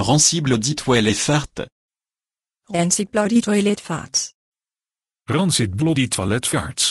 Rancid Bloody Toiletvaart. Rancid Bloody Toiletvaart. Rancid Bloody Farts.